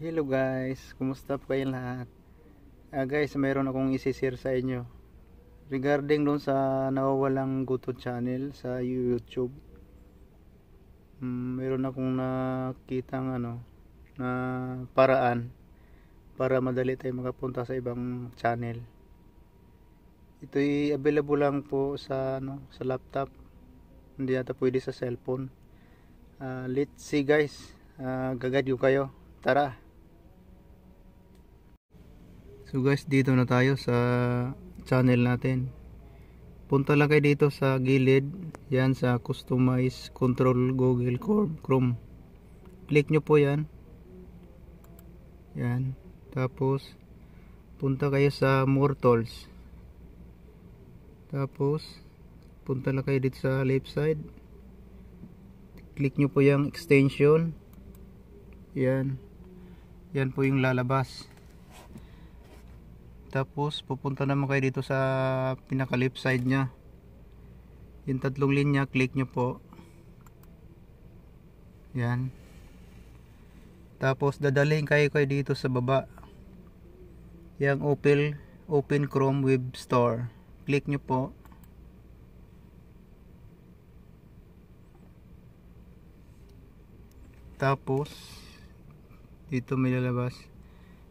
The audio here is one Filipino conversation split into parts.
Hello guys, kumusta po kayo lahat? Uh, guys, mayroon akong isi-share sa inyo regarding doon sa nawawalang guto channel sa YouTube. Um, mayroon akong nakitang ano na paraan para madali tayo makapunta sa ibang channel. Ito ay available lang po sa ano sa laptop. Hindi ata pwede sa cellphone. Uh, let's see guys. Uh, gagad kayo. Tara. So guys, dito na tayo sa channel natin. Punta lang kayo dito sa gilid. Yan sa Customize Control Google Chrome. Click nyo po yan. Yan. Tapos, punta kayo sa More Tools. Tapos, punta lang kayo dito sa left side. Click nyo po yung extension. Yan. Yan po yung lalabas tapos pupunta naman kayo dito sa pinaka left side nya yung tatlong linya click nyo po yan tapos dadaling kayo kayo dito sa baba yung open open chrome web store click nyo po tapos dito may lalabas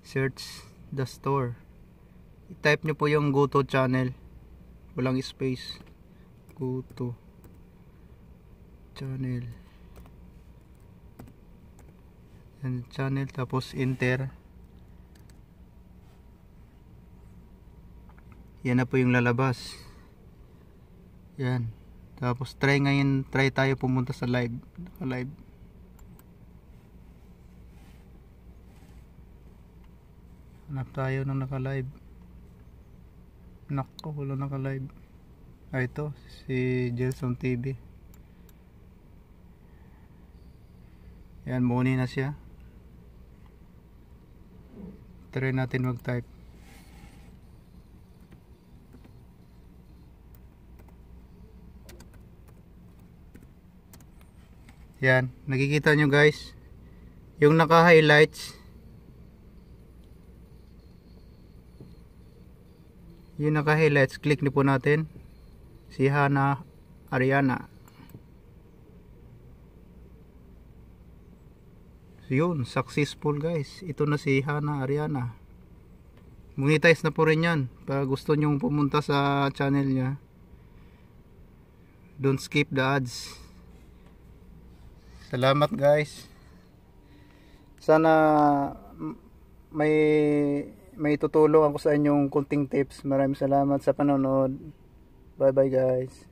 search the store type nyo po yung goto channel walang space goto channel and channel tapos enter yan na po yung lalabas yan tapos try ngayon try tayo pumunta sa live live hanap tayo ng naka live Nako, wala naka-live. Ah, ito, si Jelson TV. Yan, muni na siya. Try natin mag-type. Yan, nakikita nyo guys. Yung naka-highlights, yung naka-highlights click na po natin si Hana Ariana so, yun successful guys ito na si Hana Ariana monetize na po rin yan para gusto nyong pumunta sa channel niya don't skip the ads salamat guys sana may may tutulong ako sa inyong kunting tips. Maraming salamat sa panonood. Bye bye guys.